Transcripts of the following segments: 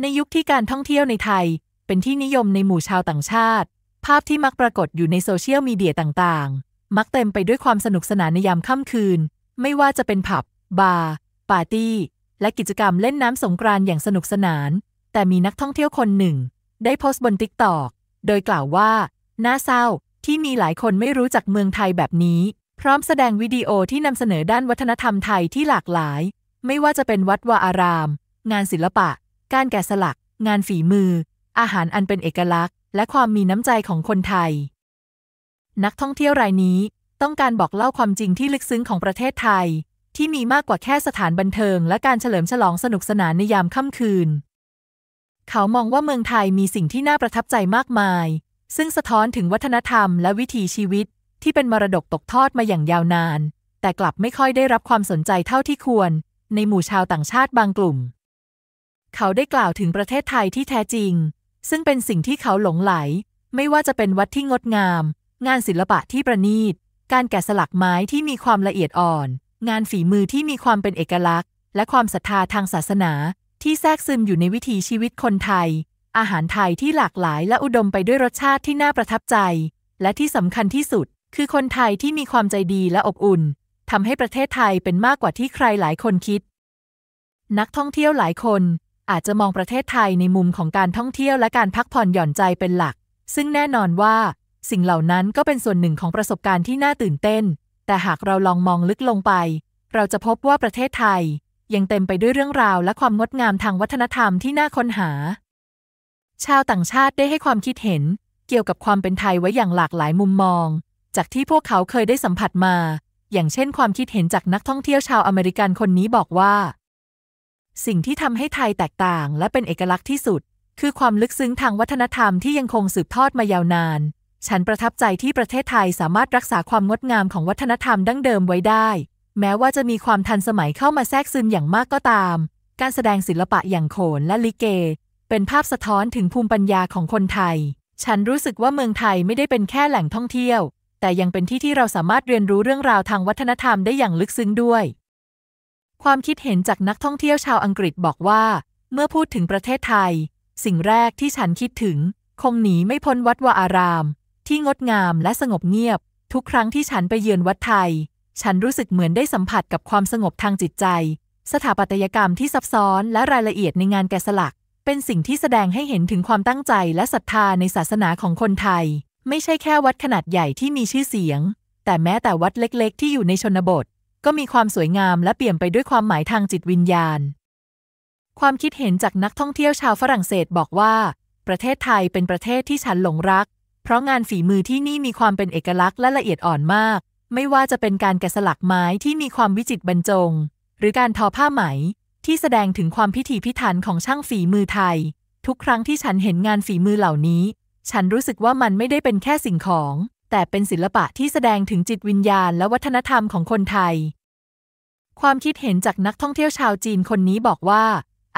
ในยุคที่การท่องเที่ยวในไทย เป็นที่นิยมในหมู่ชาวต่างชาติ ภาพที่มักปรากฏอยู่ในโซเชียลมีเดียต่างๆ มักเต็มไปด้วยความสนุกสนานในยามค่ำคืน ไม่ว่าจะเป็นผับ บาร์ปาร์ตี้ และกิจกรรมเล่นน้ำสงกรานต์อย่างสนุกสนาน แต่มีนักท่องเที่ยวคนหนึ่ง ได้โพสต์บนติ๊กตอก โดยกล่าวว่าน่าเศร้าที่มีหลายคนไม่รู้จักเมืองไทยแบบนี้ พร้อมแสดงวิดีโอที่นำเสนอด้านวัฒนธรรมไทยที่หลากหลาย ไม่ว่าจะเป็นวัดวาอาราม งานศิลปะการแกะสลัก งานฝีมือ อาหารอันเป็นเอกลักษณ์ และความมีน้ำใจของคนไทย นักท่องเที่ยวรายนี้ ต้องการบอกเล่าความจริงที่ลึกซึ้งของประเทศไทย ที่มีมากกว่าแค่สถานบันเทิงและการเฉลิมฉลองสนุกสนานในยามค่ำคืน เขามองว่าเมืองไทยมีสิ่งที่น่าประทับใจมากมาย ซึ่งสะท้อนถึงวัฒนธรรมและวิถีชีวิตที่เป็นมรดกตกทอดมาอย่างยาวนาน แต่กลับไม่ค่อยได้รับความสนใจเท่าที่ควร ในหมู่ชาวต่างชาติบางกลุ่มเขาได้กล่าวถึงประเทศไทยที่แท้จริง ซึ่งเป็นสิ่งที่เขาหลงไหลไม่ว่าจะเป็นวัดที่งดงาม งานศิลปะที่ประณีต การแกะสลักไม้ที่มีความละเอียดอ่อน งานฝีมือที่มีความเป็นเอกลักษณ์ และความศรัทธาทางศาสนา ที่แทรกซึมอยู่ในวิถีชีวิตคนไทย อาหารไทยที่หลากหลายและอุดมไปด้วยรสชาติที่น่าประทับใจ และที่สำคัญที่สุด คือคนไทยที่มีความใจดีและอบอุ่นทำให้ประเทศไทยเป็นมากกว่าที่ใครหลายคนคิด นักท่องเที่ยวหลายคนอาจจะมองประเทศไทยในมุมของการท่องเที่ยวและการพักผ่อนหย่อนใจเป็นหลัก ซึ่งแน่นอนว่า สิ่งเหล่านั้นก็เป็นส่วนหนึ่งของประสบการณ์ที่น่าตื่นเต้น แต่หากเราลองมองลึกลงไป เราจะพบว่าประเทศไทย ยังเต็มไปด้วยเรื่องราวและความงดงามทางวัฒนธรรมที่น่าค้นหา ชาวต่างชาติได้ให้ความคิดเห็น เกี่ยวกับความเป็นไทยไว้อย่างหลากหลายมุมมอง จากที่พวกเขาเคยได้สัมผัสมา อย่างเช่นความคิดเห็นจากนักท่องเที่ยวชาวอเมริกันคนนี้บอกว่าสิ่งที่ทำให้ไทยแตกต่างและเป็นเอกลักษณ์ที่สุดคือความลึกซึ้งทางวัฒนธรรมที่ยังคงสืบทอดมายาวนาน ฉันประทับใจที่ประเทศไทยสามารถรักษาความงดงามของวัฒนธรรมดั้งเดิมไว้ได้ แม้ว่าจะมีความทันสมัยเข้ามาแทรกซึมอย่างมากก็ตาม การแสดงศิลปะอย่างโขนและลิเกเป็นภาพสะท้อนถึงภูมิปัญญาของคนไทย ฉันรู้สึกว่าเมืองไทยไม่ได้เป็นแค่แหล่งท่องเที่ยว แต่ยังเป็นที่ที่เราสามารถเรียนรู้เรื่องราวทางวัฒนธรรมได้อย่างลึกซึ้งด้วยความคิดเห็นจากนักท่องเที่ยวชาวอังกฤษบอกว่า เมื่อพูดถึงประเทศไทย สิ่งแรกที่ฉันคิดถึงคงหนีไม่พ้นวัดวาอารามที่งดงามและสงบเงียบ ทุกครั้งที่ฉันไปเยือนวัดไทย ฉันรู้สึกเหมือนได้สัมผัสกับความสงบทางจิตใจ สถาปัตยกรรมที่ซับซ้อนและรายละเอียดในงานแกะสลัก เป็นสิ่งที่แสดงให้เห็นถึงความตั้งใจและศรัทธาในศาสนาของคนไทย ไม่ใช่แค่วัดขนาดใหญ่ที่มีชื่อเสียง แต่แม้แต่วัดเล็กๆ ที่อยู่ในชนบทก็มีความสวยงามและเปลี่ยมไปด้วยความหมายทางจิตวิญญาณ ความคิดเห็นจากนักท่องเที่ยวชาวฝรั่งเศสบอกว่า ประเทศไทยเป็นประเทศที่ฉันหลงรัก เพราะงานฝีมือที่นี่มีความเป็นเอกลักษณ์และละเอียดอ่อนมาก ไม่ว่าจะเป็นการแกะสลักไม้ที่มีความวิจิตรบรรจง หรือการทอผ้าไหมที่แสดงถึงความพิถีพิถันของช่างฝีมือไทย ทุกครั้งที่ฉันเห็นงานฝีมือเหล่านี้ ฉันรู้สึกว่ามันไม่ได้เป็นแค่สิ่งของแต่เป็นศิลปะที่แสดงถึงจิตวิญญาณและวัฒนธรรมของคนไทย ความคิดเห็นจากนักท่องเที่ยวชาวจีนคนนี้บอกว่า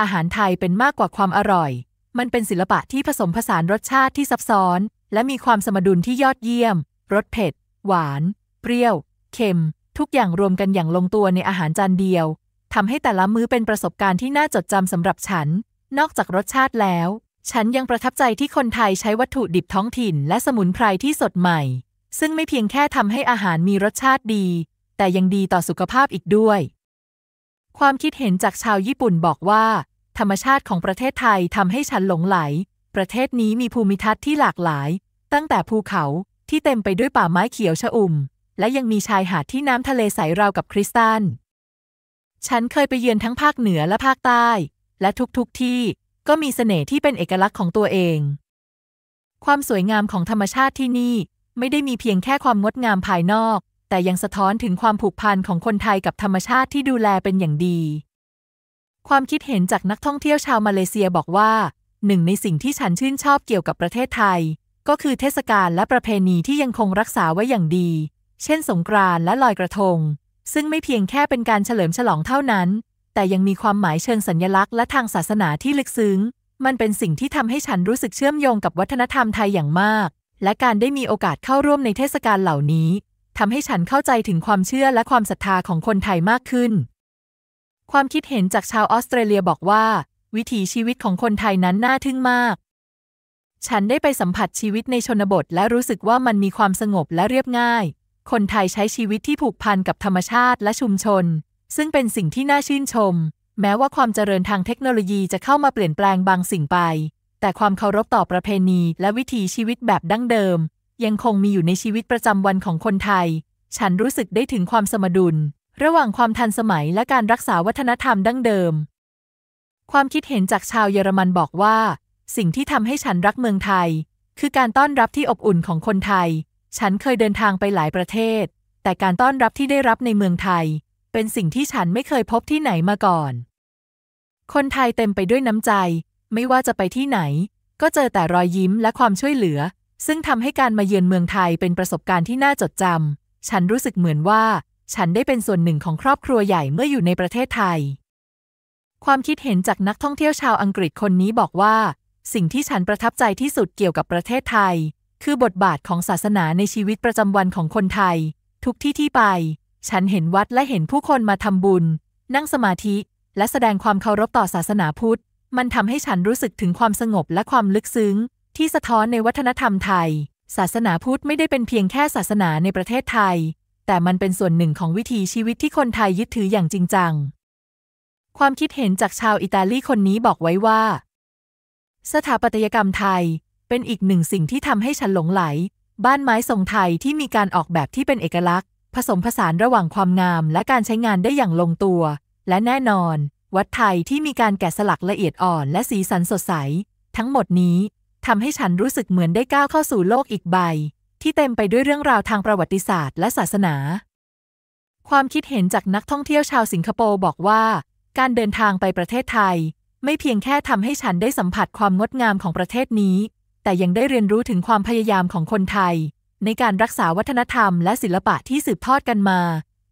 อาหารไทยเป็นมากกว่าความอร่อย มันเป็นศิลปะที่ผสมผสานรสชาติที่ซับซ้อน และมีความสมดุลที่ยอดเยี่ยม รสเผ็ด หวาน เปรี้ยว เค็ม ทุกอย่างรวมกันอย่างลงตัวในอาหารจานเดียวทำให้แต่ละมื้อเป็นประสบการณ์ที่น่าจดจำสำหรับฉัน นอกจากรสชาติแล้วฉันยังประทับใจที่คนไทยใช้วัตถุดิบท้องถิ่น และสมุนไพรที่สดใหม่ ซึ่งไม่เพียงแค่ทำให้อาหารมีรสชาติดี แต่ยังดีต่อสุขภาพอีกด้วย ความคิดเห็นจากชาวญี่ปุ่นบอกว่า ธรรมชาติของประเทศไทยทำให้ฉันหลงไหล ประเทศนี้มีภูมิทัศน์ที่หลากหลาย ตั้งแต่ภูเขาที่เต็มไปด้วยป่าไม้เขียวชอุ่ม และยังมีชายหาดที่น้ำทะเลใสราวกับคริสตัลฉันเคยไปเยือนทั้งภาคเหนือและภาคใต้ และทุกๆทที่ก็มีเสน่ห์ที่เป็นเอกลักษณ์ของตัวเอง ความสวยงามของธรรมชาติที่นี่ไม่ได้มีเพียงแค่ความงดงามภายนอก แต่ยังสะท้อนถึงความผูกพันของคนไทยกับธรรมชาติที่ดูแลเป็นอย่างดี ความคิดเห็นจากนักท่องเที่ยวชาวมาเลเซียบอกว่า หนึ่งในสิ่งที่ฉันชื่นชอบเกี่ยวกับประเทศไทย ก็คือเทศกาลและประเพณีที่ยังคงรักษาไว้อย่างดี เช่น สงกรานต์และลอยกระทง ซึ่งไม่เพียงแค่เป็นการเฉลิมฉลองเท่านั้นแต่ยังมีความหมายเชิงสัญญลักษณ์และทางศาสนาที่ลึกซึ้ง มันเป็นสิ่งที่ทำให้ฉันรู้สึกเชื่อมโยงกับวัฒนธรรมไทยอย่างมาก และการได้มีโอกาสเข้าร่วมในเทศกาลเหล่านี้ทำให้ฉันเข้าใจถึงความเชื่อและความศรัทธาของคนไทยมากขึ้น ความคิดเห็นจากชาวออสเตรเลียบอกว่า วิถีชีวิตของคนไทยนั้นน่าทึ่งมาก ฉันได้ไปสัมผัสชีวิตในชนบทและรู้สึกว่ามันมีความสงบและเรียบง่าย คนไทยใช้ชีวิตที่ผูกพันกับธรรมชาติ และชุมชนซึ่งเป็นสิ่งที่น่าชื่นชม แม้ว่าความเจริญทางเทคโนโลยีจะเข้ามาเปลี่ยนแปลงบางสิ่งไป แต่ความเคารพต่อประเพณี และวิถีชีวิตแบบดั้งเดิม ยังคงมีอยู่ในชีวิตประจำวันของคนไทย ฉันรู้สึกได้ถึงความสมดุล ระหว่างความทันสมัยและการรักษาวัฒนธรรมดั้งเดิม ความคิดเห็นจากชาวเยอรมันบอกว่า สิ่งที่ทำให้ฉันรักเมืองไทย คือการต้อนรับที่อบอุ่นของคนไทย ฉันเคยเดินทางไปหลายประเทศ แต่การต้อนรับที่ได้รับในเมืองไทยเป็นสิ่งที่ฉันไม่เคยพบที่ไหนมาก่อน คนไทยเต็มไปด้วยน้ำใจ ไม่ว่าจะไปที่ไหน ก็เจอแต่รอยยิ้มและความช่วยเหลือ ซึ่งทำให้การมาเยือนเมืองไทยเป็นประสบการณ์ที่น่าจดจำ ฉันรู้สึกเหมือนว่า ฉันได้เป็นส่วนหนึ่งของครอบครัวใหญ่เมื่ออยู่ในประเทศไทย ความคิดเห็นจากนักท่องเที่ยวชาวอังกฤษคนนี้บอกว่า สิ่งที่ฉันประทับใจที่สุดเกี่ยวกับประเทศไทย คือบทบาทของศาสนาในชีวิตประจำวันของคนไทย ทุกที่ที่ไปฉันเห็นวัดและเห็นผู้คนมาทำบุญ นั่งสมาธิ และแสดงความเคารพต่อศาสนาพุทธ มันทำให้ฉันรู้สึกถึงความสงบและความลึกซึ้ง ที่สะท้อนในวัฒนธรรมไทย ศาสนาพุทธไม่ได้เป็นเพียงแค่ศาสนาในประเทศไทย แต่มันเป็นส่วนหนึ่งของวิถีชีวิตที่คนไทยยึดถืออย่างจริงจัง ความคิดเห็นจากชาวอิตาลีคนนี้บอกไว้ว่า สถาปัตยกรรมไทย เป็นอีกหนึ่งสิ่งที่ทำให้ฉันหลงไหล บ้านไม้ทรงไทยที่มีการออกแบบที่เป็นเอกลักษณผสมผสานระหว่างความงามและการใช้งานได้อย่างลงตัว และแน่นอน วัดไทยที่มีการแกะสลักละเอียดอ่อนและสีสันสดใส ทั้งหมดนี้ทำให้ฉันรู้สึกเหมือนได้ก้าวเข้าสู่โลกอีกใบ ที่เต็มไปด้วยเรื่องราวทางประวัติศาสตร์และศาสนา ความคิดเห็นจากนักท่องเที่ยวชาวสิงคโปร์บอกว่า การเดินทางไปประเทศไทย ไม่เพียงแค่ทำให้ฉันได้สัมผัสความงดงามของประเทศนี้ แต่ยังได้เรียนรู้ถึงความพยายามของคนไทยในการรักษาวัฒนธรรมและศิลปะที่สืบทอดกันมา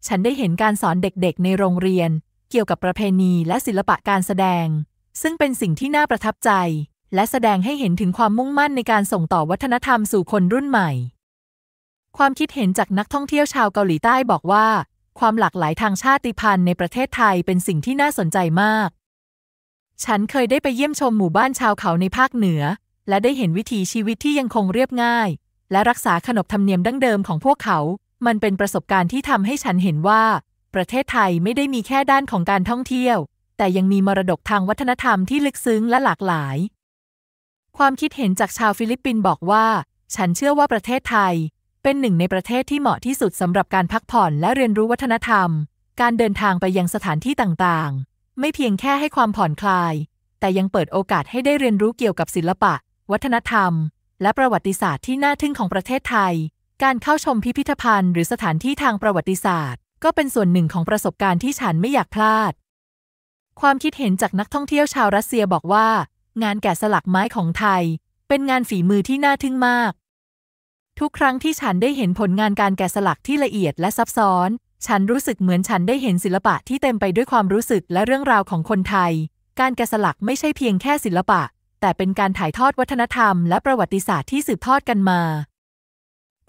ฉันได้เห็นการสอนเด็กๆ ในโรงเรียนเกี่ยวกับประเพณีและศิลปะการแสดง ซึ่งเป็นสิ่งที่น่าประทับใจ และแสดงให้เห็นถึงความมุ่งมั่นในการส่งต่อวัฒนธรรมสู่คนรุ่นใหม่ ความคิดเห็นจากนักท่องเที่ยวชาวเกาหลีใต้บอกว่า ความหลากหลายทางชาติพันธุ์ในประเทศไทยเป็นสิ่งที่น่าสนใจมาก ฉันเคยได้ไปเยี่ยมชมหมู่บ้านชาวเขาในภาคเหนือ และได้เห็นวิถีชีวิตที่ยังคงเรียบง่ายและรักษาขนบธรรมเนียมดั้งเดิมของพวกเขา มันเป็นประสบการณ์ที่ทำให้ฉันเห็นว่า ประเทศไทยไม่ได้มีแค่ด้านของการท่องเที่ยว แต่ยังมีมรดกทางวัฒนธรรมที่ลึกซึ้งและหลากหลาย ความคิดเห็นจากชาวฟิลิปปินส์บอกว่า ฉันเชื่อว่าประเทศไทย เป็นหนึ่งในประเทศที่เหมาะที่สุดสำหรับการพักผ่อนและเรียนรู้วัฒนธรรม การเดินทางไปยังสถานที่ต่างๆ ไม่เพียงแค่ให้ความผ่อนคลาย แต่ยังเปิดโอกาสให้ได้เรียนรู้เกี่ยวกับศิลปะ วัฒนธรรมและประวัติศาสตร์ที่น่าทึ่งของประเทศไทย การเข้าชมพิพิธภัณฑ์หรือสถานที่ทางประวัติศาสตร์ ก็เป็นส่วนหนึ่งของประสบการณ์ที่ฉันไม่อยากพลาด ความคิดเห็นจากนักท่องเที่ยวชาวรัสเซียบอกว่า งานแกะสลักไม้ของไทย เป็นงานฝีมือที่น่าทึ่งมาก ทุกครั้งที่ฉันได้เห็นผลงานการแกะสลักที่ละเอียดและซับซ้อน ฉันรู้สึกเหมือนฉันได้เห็นศิลปะที่เต็มไปด้วยความรู้สึกและเรื่องราวของคนไทย การแกะสลักไม่ใช่เพียงแค่ศิลปะแต่เป็นการถ่ายทอดวัฒนธรรม และประวัติศาสตร์ที่สืบทอดกันมา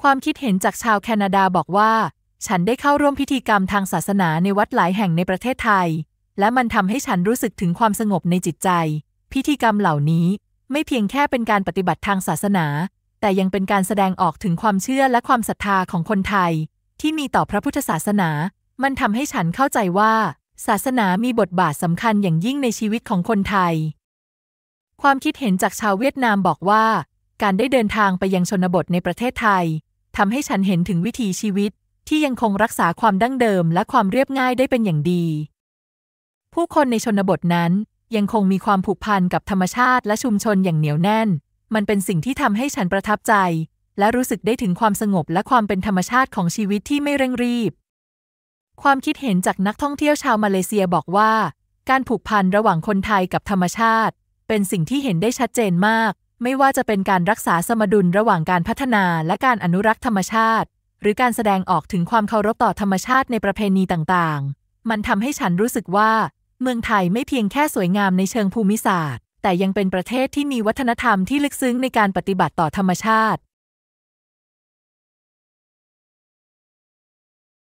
ความคิดเห็นจากชาวแคนาดาบอกว่า ฉันได้เข้าร่วมพิธีกรรมทางศาสนาในวัดหลายแห่งในประเทศไทย และมันทำให้ฉันรู้สึกถึงความสงบในจิตใจ พิธีกรรมเหล่านี้ไม่เพียงแค่เป็นการปฏิบัติทางศาสนา แต่ยังเป็นการแสดงออกถึงความเชื่อและความศรัทธาของคนไทย ที่มีต่อพระพุทธศาสนา มันทำให้ฉันเข้าใจว่า ศาสนามีบทบาทสำคัญอย่างยิ่งในชีวิตของคนไทยความคิดเห็นจากชาวเวียดนามบอกว่า การได้เดินทางไปยังชนบทในประเทศไทย ทำให้ฉันเห็นถึงวิถีชีวิตที่ยังคงรักษาความดั้งเดิมและความเรียบง่ายได้เป็นอย่างดี ผู้คนในชนบทนั้นยังคงมีความผูกพันกับธรรมชาติและชุมชนอย่างเหนียวแน่น มันเป็นสิ่งที่ทำให้ฉันประทับใจและรู้สึกได้ถึงความสงบและความเป็นธรรมชาติของชีวิตที่ไม่เร่งรีบ ความคิดเห็นจากนักท่องเที่ยวชาวมาเลเซียบอกว่า การผูกพันระหว่างคนไทยกับธรรมชาติเป็นสิ่งที่เห็นได้ชัดเจนมาก ไม่ว่าจะเป็นการรักษาสมดุลระหว่างการพัฒนาและการอนุรักษ์ธรรมชาติ หรือการแสดงออกถึงความเคารพต่อธรรมชาติในประเพณีต่างๆ มันทำให้ฉันรู้สึกว่าเมืองไทยไม่เพียงแค่สวยงามในเชิงภูมิศาสตร์ แต่ยังเป็นประเทศที่มีวัฒนธรรมที่ลึกซึ้งในการปฏิบัติต่อธรรมชาติ